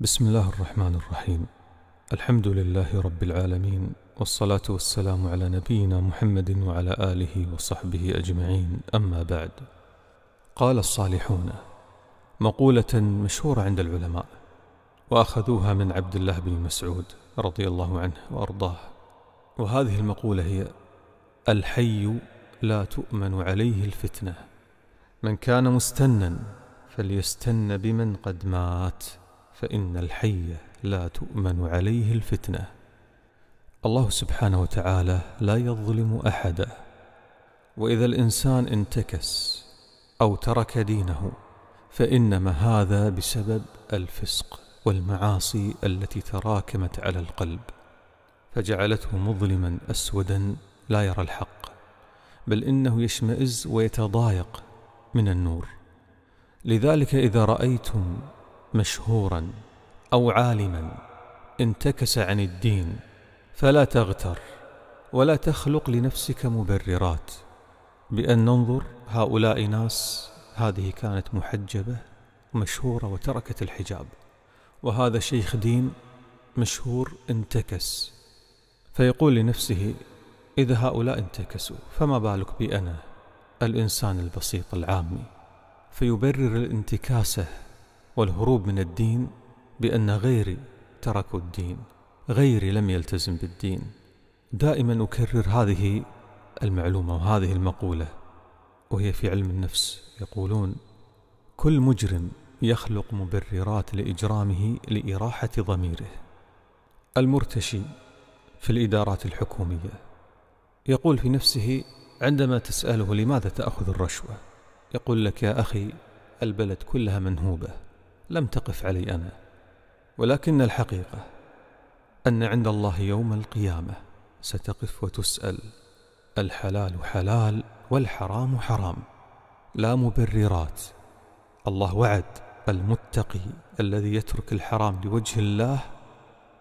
بسم الله الرحمن الرحيم الحمد لله رب العالمين والصلاة والسلام على نبينا محمد وعلى آله وصحبه أجمعين أما بعد قال الصالحون مقولة مشهورة عند العلماء وأخذوها من عبد الله بن مسعود رضي الله عنه وأرضاه وهذه المقولة هي الحي لا تؤمن عليه الفتنة من كان مستنا فليستن بمن قد مات فإن الحي لا تؤمن عليه الفتنة الله سبحانه وتعالى لا يظلم أحدا وإذا الإنسان انتكس أو ترك دينه فإنما هذا بسبب الفسق والمعاصي التي تراكمت على القلب فجعلته مظلما أسودا لا يرى الحق بل إنه يشمئز ويتضايق من النور لذلك إذا رأيتم مشهورا او عالما انتكس عن الدين فلا تغتر ولا تخلق لنفسك مبررات بان ننظر هؤلاء ناس هذه كانت محجبه مشهوره وتركت الحجاب وهذا شيخ دين مشهور انتكس فيقول لنفسه اذا هؤلاء انتكسوا فما بالك بي انا الانسان البسيط العامي فيبرر الانتكاسه والهروب من الدين بأن غيري تركوا الدين غيري لم يلتزم بالدين دائما أكرر هذه المعلومة وهذه المقولة وهي في علم النفس يقولون كل مجرم يخلق مبررات لإجرامه لإراحة ضميره المرتشي في الإدارات الحكومية يقول في نفسه عندما تسأله لماذا تأخذ الرشوة يقول لك يا أخي البلد كلها منهوبة لم تقف علي انا ولكن الحقيقه ان عند الله يوم القيامه ستقف وتسال الحلال حلال والحرام حرام لا مبررات الله وعد المتقي الذي يترك الحرام لوجه الله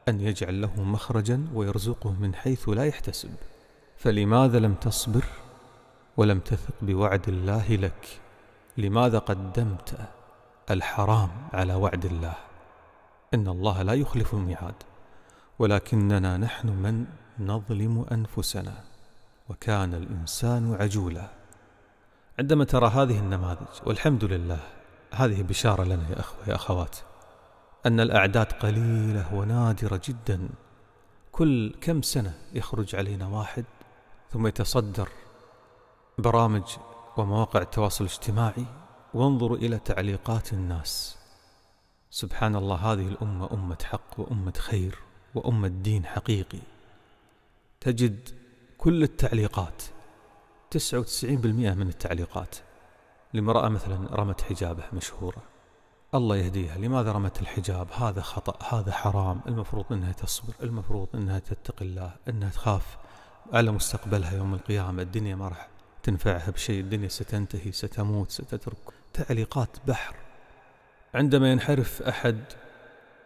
ان يجعل له مخرجا ويرزقه من حيث لا يحتسب فلماذا لم تصبر ولم تثق بوعد الله لك لماذا قدمت الحرام على وعد الله ان الله لا يخلف الميعاد ولكننا نحن من نظلم انفسنا وكان الانسان عجولا عندما ترى هذه النماذج والحمد لله هذه بشاره لنا يا اخوه يا اخوات ان الاعداد قليله ونادره جدا كل كم سنه يخرج علينا واحد ثم يتصدر برامج ومواقع التواصل الاجتماعي وانظر إلى تعليقات الناس سبحان الله هذه الأمة أمة حق وأمة خير وأمة دين حقيقي تجد كل التعليقات 99% من التعليقات لامرأة مثلا رمت حجابه مشهورة الله يهديها لماذا رمت الحجاب هذا خطأ هذا حرام المفروض أنها تصبر المفروض أنها تتقي الله أنها تخاف على مستقبلها يوم القيامة الدنيا ما راح تنفعها بشيء الدنيا ستنتهي ستموت ستترك تعليقات بحر عندما ينحرف احد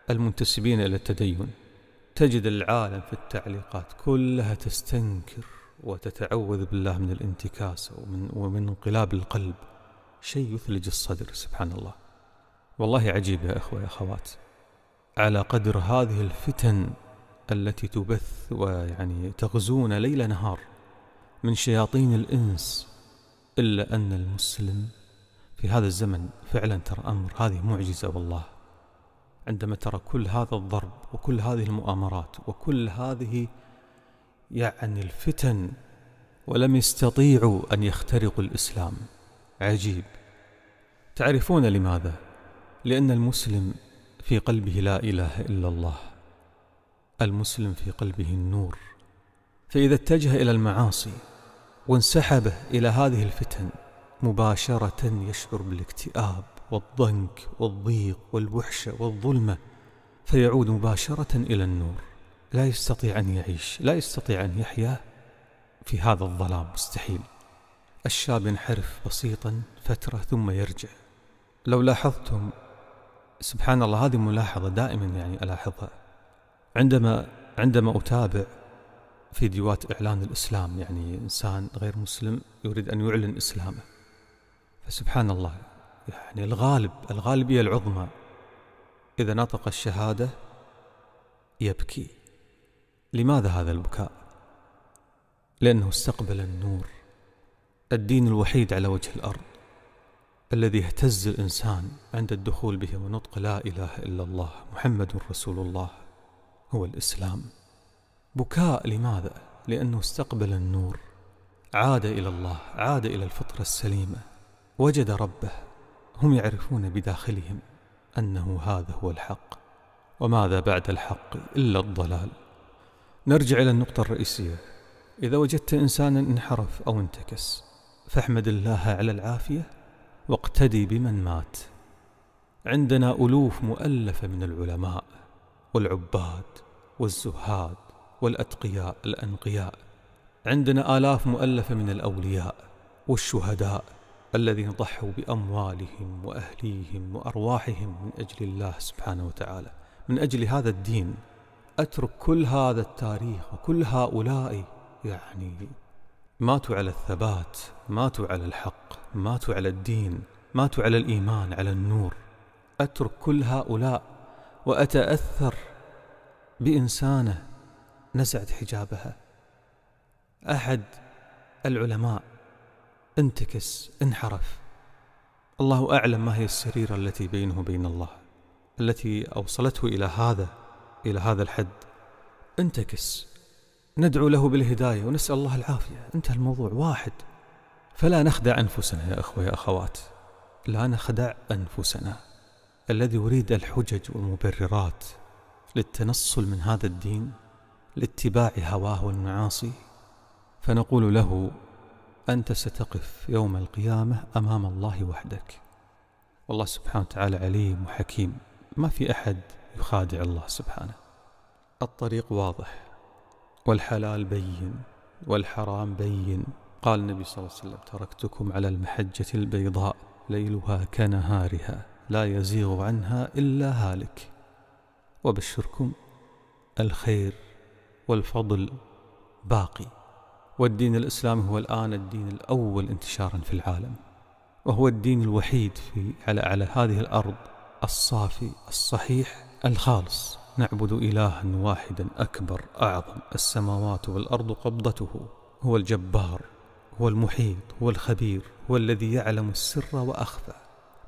المنتسبين الى التدين تجد العالم في التعليقات كلها تستنكر وتتعوذ بالله من الانتكاس ومن ومن انقلاب القلب شيء يثلج الصدر سبحان الله والله عجيب يا اخوه يا اخوات على قدر هذه الفتن التي تبث ويعني تغزونا ليل نهار من شياطين الانس الا ان المسلم في هذا الزمن فعلا ترى أمر هذه معجزة والله عندما ترى كل هذا الضرب وكل هذه المؤامرات وكل هذه يعني الفتن ولم يستطيعوا أن يخترقوا الإسلام عجيب تعرفون لماذا؟ لأن المسلم في قلبه لا إله إلا الله المسلم في قلبه النور فإذا اتجه إلى المعاصي وانسحب إلى هذه الفتن مباشرة يشعر بالاكتئاب والضنك والضيق والوحشة والظلمة فيعود مباشرة إلى النور لا يستطيع أن يعيش لا يستطيع أن يحيا في هذا الظلام مستحيل الشاب ينحرف بسيطا فترة ثم يرجع لو لاحظتم سبحان الله هذه ملاحظة دائما يعني ألاحظها عندما عندما أتابع فيديوهات إعلان الإسلام يعني إنسان غير مسلم يريد أن يعلن إسلامه فسبحان الله يعني الغالب الغالبية العظمى إذا نطق الشهادة يبكي لماذا هذا البكاء؟ لأنه استقبل النور الدين الوحيد على وجه الأرض الذي يهتز الإنسان عند الدخول به ونطق لا إله إلا الله محمد رسول الله هو الإسلام بكاء لماذا؟ لأنه استقبل النور عاد إلى الله عاد إلى الفطرة السليمة وجد ربه هم يعرفون بداخلهم انه هذا هو الحق وماذا بعد الحق الا الضلال نرجع الى النقطه الرئيسيه اذا وجدت انسانا انحرف او انتكس فاحمد الله على العافيه واقتدي بمن مات عندنا الوف مؤلفه من العلماء والعباد والزهاد والاتقياء الانقياء عندنا الاف مؤلفه من الاولياء والشهداء الذين ضحوا بأموالهم وأهليهم وأرواحهم من أجل الله سبحانه وتعالى من أجل هذا الدين أترك كل هذا التاريخ وكل هؤلاء يعني ماتوا على الثبات ماتوا على الحق ماتوا على الدين ماتوا على الإيمان على النور أترك كل هؤلاء وأتأثر بإنسانة نزعت حجابها أحد العلماء انتكس انحرف الله أعلم ما هي السريرة التي بينه وبين الله التي أوصلته إلى هذا إلى هذا الحد انتكس ندعو له بالهداية ونسأل الله العافية انتهى الموضوع واحد فلا نخدع أنفسنا يا أخوة يا أخوات لا نخدع أنفسنا الذي يريد الحجج والمبررات للتنصل من هذا الدين لاتباع هواه والمعاصي فنقول له أنت ستقف يوم القيامة أمام الله وحدك والله سبحانه وتعالى عليم وحكيم ما في أحد يخادع الله سبحانه الطريق واضح والحلال بين والحرام بين قال النبي صلى الله عليه وسلم تركتكم على المحجة البيضاء ليلها كنهارها لا يزيغ عنها إلا هالك وبشركم الخير والفضل باقي والدين الإسلامي هو الآن الدين الأول انتشارا في العالم وهو الدين الوحيد في على على هذه الأرض الصافي الصحيح الخالص نعبد إلها واحدا أكبر أعظم السماوات والأرض قبضته هو الجبار هو المحيط هو الخبير هو الذي يعلم السر وأخفى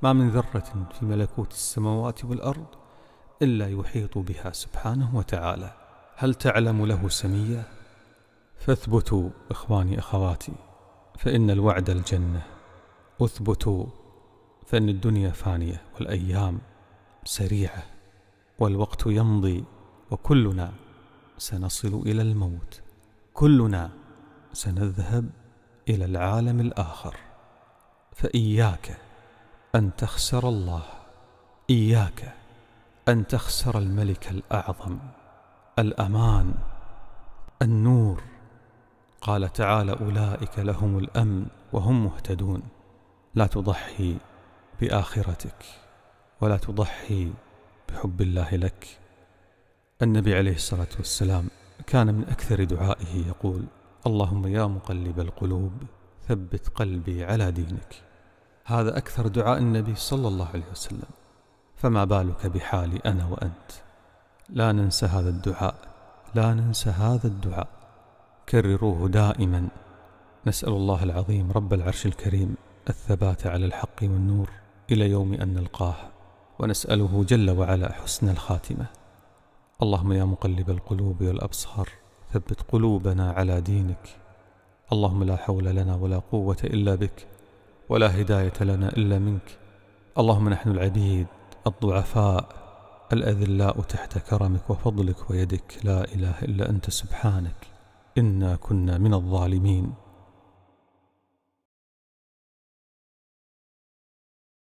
ما من ذرة في ملكوت السماوات والأرض إلا يحيط بها سبحانه وتعالى هل تعلم له سمية؟ فاثبتوا إخواني أخواتي فإن الوعد الجنة اثبتوا فإن الدنيا فانية والأيام سريعة والوقت يمضي وكلنا سنصل إلى الموت كلنا سنذهب إلى العالم الآخر فإياك أن تخسر الله إياك أن تخسر الملك الأعظم الأمان النور قال تعالى اولئك لهم الامن وهم مهتدون لا تضحي باخرتك ولا تضحي بحب الله لك النبي عليه الصلاه والسلام كان من اكثر دعائه يقول اللهم يا مقلب القلوب ثبت قلبي على دينك هذا اكثر دعاء النبي صلى الله عليه وسلم فما بالك بحالي انا وانت لا ننسى هذا الدعاء لا ننسى هذا الدعاء كرروه دائما نسأل الله العظيم رب العرش الكريم الثبات على الحق والنور إلى يوم أن نلقاه ونسأله جل وعلا حسن الخاتمة اللهم يا مقلب القلوب والأبصار ثبت قلوبنا على دينك اللهم لا حول لنا ولا قوة إلا بك ولا هداية لنا إلا منك اللهم نحن العبيد الضعفاء الأذلاء تحت كرمك وفضلك ويدك لا إله إلا أنت سبحانك إنا كنا من الظالمين